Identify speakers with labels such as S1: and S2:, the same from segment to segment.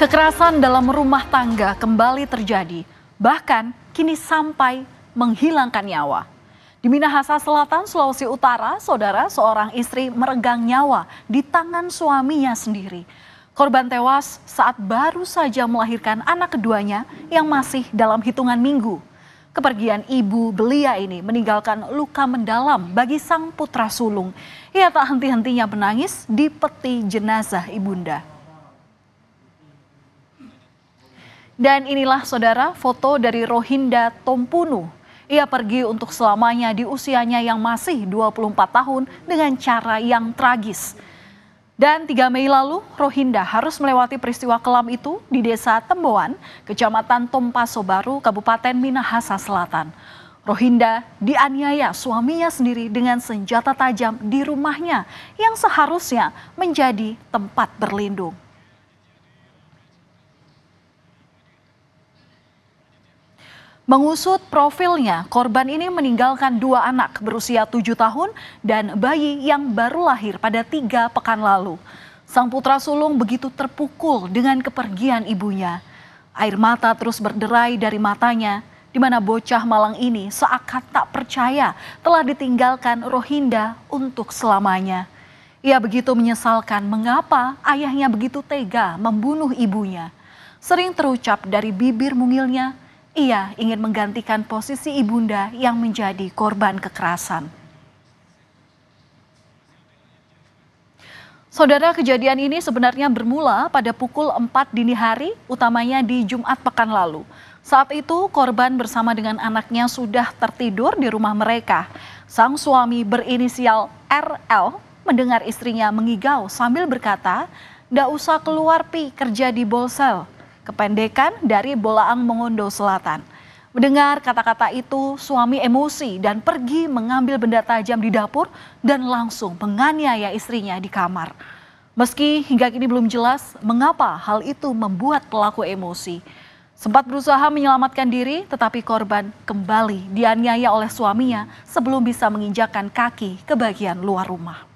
S1: Kekerasan dalam rumah tangga kembali terjadi, bahkan kini sampai menghilangkan nyawa. Di Minahasa Selatan, Sulawesi Utara, saudara seorang istri meregang nyawa di tangan suaminya sendiri. Korban tewas saat baru saja melahirkan anak keduanya yang masih dalam hitungan minggu. Kepergian ibu belia ini meninggalkan luka mendalam bagi sang putra sulung. Ia tak henti-hentinya menangis di peti jenazah ibunda. Dan inilah saudara foto dari Rohinda Tompunu. Ia pergi untuk selamanya di usianya yang masih 24 tahun dengan cara yang tragis. Dan 3 Mei lalu, Rohinda harus melewati peristiwa kelam itu di desa Temboan, kecamatan Tompaso Baru, Kabupaten Minahasa Selatan. Rohinda dianiaya suaminya sendiri dengan senjata tajam di rumahnya yang seharusnya menjadi tempat berlindung. Mengusut profilnya, korban ini meninggalkan dua anak berusia tujuh tahun dan bayi yang baru lahir pada tiga pekan lalu. Sang putra sulung begitu terpukul dengan kepergian ibunya. Air mata terus berderai dari matanya, di mana bocah malang ini seakan tak percaya telah ditinggalkan Rohinda untuk selamanya. Ia begitu menyesalkan mengapa ayahnya begitu tega membunuh ibunya. Sering terucap dari bibir mungilnya, ia ingin menggantikan posisi ibunda yang menjadi korban kekerasan. Saudara, kejadian ini sebenarnya bermula pada pukul 4 dini hari, utamanya di Jumat pekan lalu. Saat itu korban bersama dengan anaknya sudah tertidur di rumah mereka. Sang suami berinisial RL mendengar istrinya mengigau sambil berkata, "Ndak usah keluar pi kerja di Bolsel." kependekan dari Bolaang Mengondo Selatan. Mendengar kata-kata itu, suami emosi dan pergi mengambil benda tajam di dapur dan langsung menganiaya istrinya di kamar. Meski hingga kini belum jelas mengapa hal itu membuat pelaku emosi. Sempat berusaha menyelamatkan diri, tetapi korban kembali dianiaya oleh suaminya sebelum bisa menginjakan kaki ke bagian luar rumah.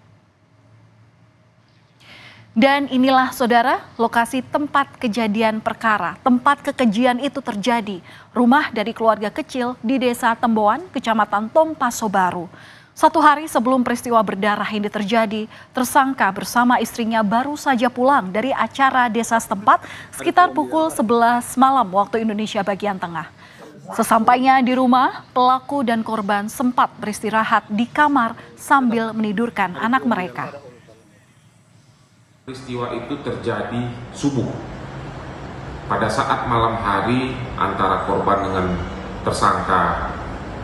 S1: Dan inilah saudara lokasi tempat kejadian perkara, tempat kekejian itu terjadi. Rumah dari keluarga kecil di desa Temboan, kecamatan Tompaso Baru. Satu hari sebelum peristiwa berdarah ini terjadi, tersangka bersama istrinya baru saja pulang dari acara desa setempat sekitar pukul 11 malam waktu Indonesia bagian tengah. Sesampainya di rumah, pelaku dan korban sempat beristirahat di kamar sambil menidurkan anak mereka. Peristiwa itu terjadi subuh. Pada saat malam hari antara korban dengan tersangka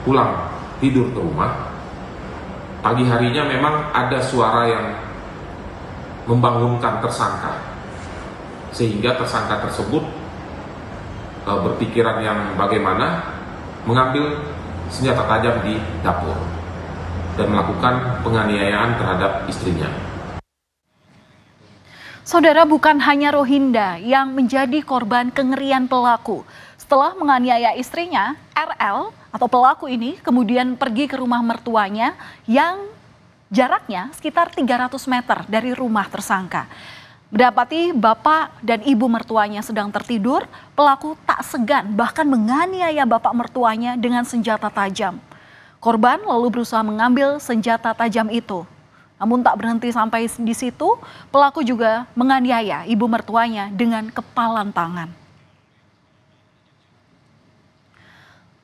S1: pulang tidur ke rumah, pagi harinya memang ada suara yang membangunkan tersangka. Sehingga tersangka tersebut e, berpikiran yang bagaimana mengambil senjata tajam di dapur dan melakukan penganiayaan terhadap istrinya. Saudara bukan hanya Rohinda yang menjadi korban kengerian pelaku. Setelah menganiaya istrinya, RL atau pelaku ini kemudian pergi ke rumah mertuanya yang jaraknya sekitar 300 meter dari rumah tersangka. Mendapati bapak dan ibu mertuanya sedang tertidur, pelaku tak segan bahkan menganiaya bapak mertuanya dengan senjata tajam. Korban lalu berusaha mengambil senjata tajam itu namun tak berhenti sampai di situ, pelaku juga menganiaya ibu mertuanya dengan kepalan tangan.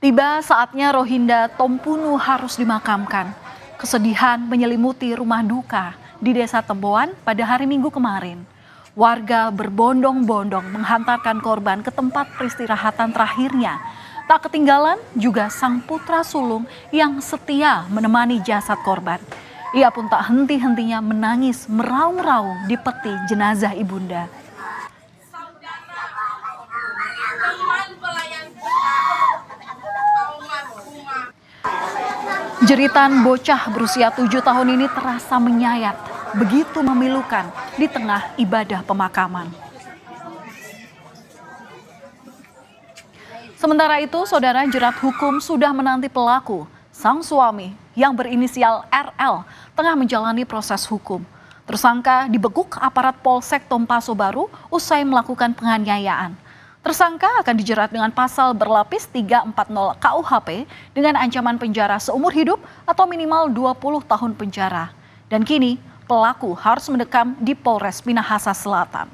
S1: Tiba saatnya Rohinda Tompunu harus dimakamkan. Kesedihan menyelimuti rumah duka di desa Temboan pada hari Minggu kemarin. Warga berbondong-bondong menghantarkan korban ke tempat peristirahatan terakhirnya. Tak ketinggalan juga sang putra sulung yang setia menemani jasad korban. Ia pun tak henti-hentinya menangis meraung-raung di peti jenazah ibunda. Jeritan bocah berusia tujuh tahun ini terasa menyayat, begitu memilukan di tengah ibadah pemakaman. Sementara itu, saudara jerat hukum sudah menanti pelaku, sang suami yang berinisial RL tengah menjalani proses hukum. Tersangka dibekuk aparat Polsek Tompaso Baru usai melakukan penganiayaan. Tersangka akan dijerat dengan pasal berlapis 340 KUHP dengan ancaman penjara seumur hidup atau minimal 20 tahun penjara. Dan kini pelaku harus mendekam di Polres Minahasa Selatan.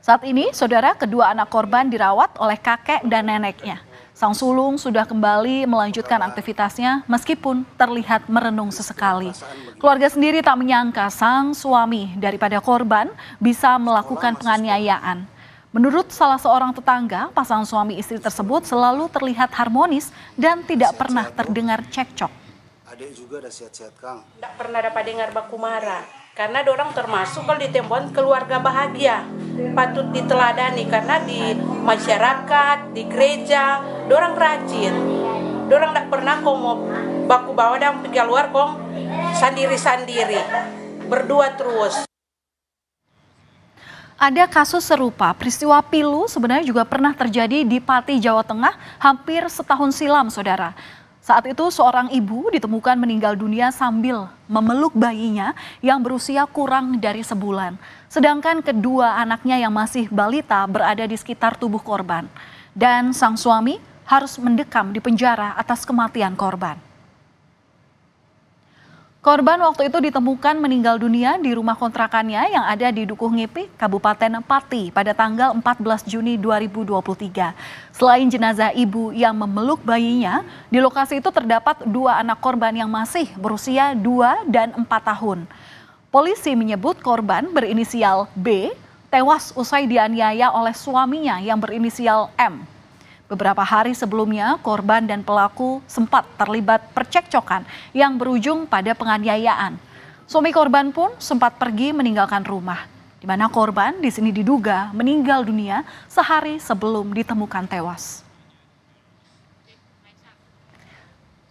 S1: Saat ini, saudara kedua anak korban dirawat oleh kakek dan neneknya. Sang sulung sudah kembali melanjutkan aktivitasnya meskipun terlihat merenung sesekali. Keluarga sendiri tak menyangka sang suami daripada korban bisa melakukan penganiayaan. Menurut salah seorang tetangga, pasangan suami istri tersebut selalu terlihat harmonis dan tidak pernah terdengar cekcok. Ada juga ada sehat-sehat Kang. Tidak pernah dapat dengar baku marah. Karena orang termasuk kalau ditemukan keluarga bahagia. Patut diteladani karena di masyarakat, di gereja, dorang rajin dorang tidak pernah mau baku bawa dan pergi keluar kong sendiri-sendiri berdua terus ada kasus serupa, peristiwa pilu sebenarnya juga pernah terjadi di Pati, Jawa Tengah hampir setahun silam, Saudara. Saat itu seorang ibu ditemukan meninggal dunia sambil memeluk bayinya yang berusia kurang dari sebulan. Sedangkan kedua anaknya yang masih balita berada di sekitar tubuh korban. Dan sang suami harus mendekam di penjara atas kematian korban. Korban waktu itu ditemukan meninggal dunia di rumah kontrakannya yang ada di Dukuh Ngipi, Kabupaten Pati pada tanggal 14 Juni 2023. Selain jenazah ibu yang memeluk bayinya, di lokasi itu terdapat dua anak korban yang masih berusia 2 dan 4 tahun. Polisi menyebut korban berinisial B tewas usai dianiaya oleh suaminya yang berinisial M. Beberapa hari sebelumnya, korban dan pelaku sempat terlibat percekcokan yang berujung pada penganiayaan. Suami korban pun sempat pergi meninggalkan rumah, di mana korban di sini diduga meninggal dunia sehari sebelum ditemukan tewas.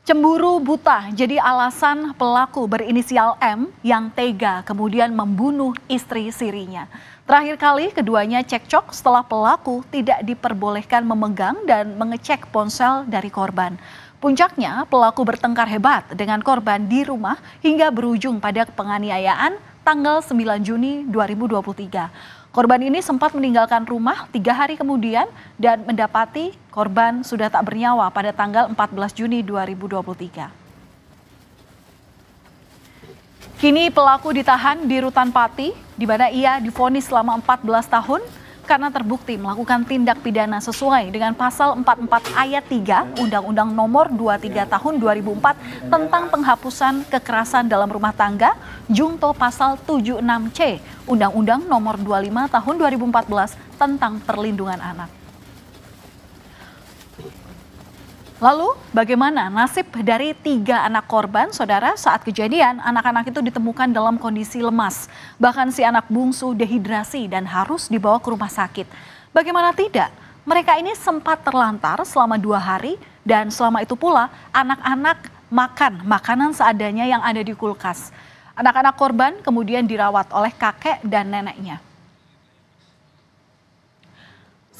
S1: Cemburu buta jadi alasan pelaku berinisial M yang tega kemudian membunuh istri sirinya. Terakhir kali keduanya cekcok setelah pelaku tidak diperbolehkan memegang dan mengecek ponsel dari korban. Puncaknya pelaku bertengkar hebat dengan korban di rumah hingga berujung pada penganiayaan tanggal 9 Juni 2023. Korban ini sempat meninggalkan rumah tiga hari kemudian dan mendapati korban sudah tak bernyawa pada tanggal 14 Juni 2023. Kini pelaku ditahan di Rutan Pati, di mana ia difonis selama 14 tahun karena terbukti melakukan tindak pidana sesuai dengan pasal 44 ayat 3 Undang-Undang Nomor 23 Tahun 2004 tentang penghapusan kekerasan dalam rumah tangga jungto pasal 76C Undang-Undang Nomor 25 Tahun 2014 tentang perlindungan anak. Lalu bagaimana nasib dari tiga anak korban saudara saat kejadian anak-anak itu ditemukan dalam kondisi lemas. Bahkan si anak bungsu dehidrasi dan harus dibawa ke rumah sakit. Bagaimana tidak mereka ini sempat terlantar selama dua hari dan selama itu pula anak-anak makan makanan seadanya yang ada di kulkas. Anak-anak korban kemudian dirawat oleh kakek dan neneknya.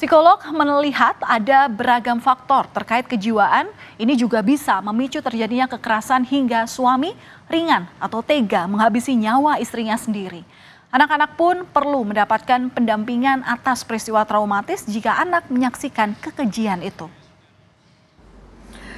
S1: Psikolog melihat ada beragam faktor terkait kejiwaan, ini juga bisa memicu terjadinya kekerasan hingga suami ringan atau tega menghabisi nyawa istrinya sendiri. Anak-anak pun perlu mendapatkan pendampingan atas peristiwa traumatis jika anak menyaksikan kekejian itu.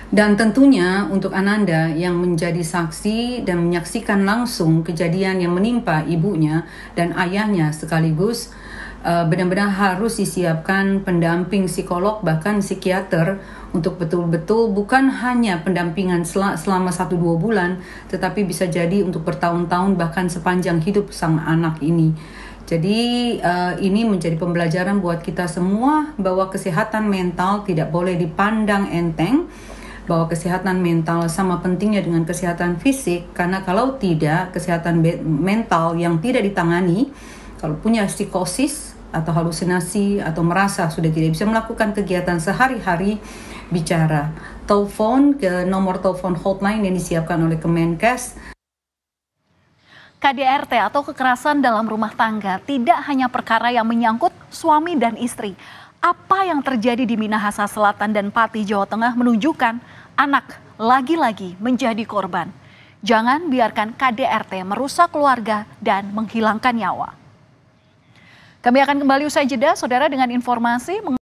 S1: Dan tentunya untuk Ananda yang menjadi saksi dan menyaksikan langsung kejadian yang menimpa ibunya dan ayahnya sekaligus Eh, benar-benar harus disiapkan pendamping psikolog bahkan psikiater untuk betul-betul bukan hanya pendampingan sel selama 1-2 bulan tetapi bisa jadi untuk bertahun-tahun bahkan sepanjang hidup sang anak ini. Jadi uh, ini menjadi pembelajaran buat kita semua bahwa kesehatan mental tidak boleh dipandang enteng bahwa kesehatan mental sama pentingnya dengan kesehatan fisik karena kalau tidak kesehatan mental yang tidak ditangani kalau punya psikosis atau halusinasi atau merasa sudah tidak bisa melakukan kegiatan sehari-hari bicara. Telepon ke nomor telepon hotline yang disiapkan oleh Kemenkes KDRT atau kekerasan dalam rumah tangga tidak hanya perkara yang menyangkut suami dan istri. Apa yang terjadi di Minahasa Selatan dan Pati, Jawa Tengah menunjukkan anak lagi-lagi menjadi korban. Jangan biarkan KDRT merusak keluarga dan menghilangkan nyawa. Kami akan kembali usai jeda, saudara, dengan informasi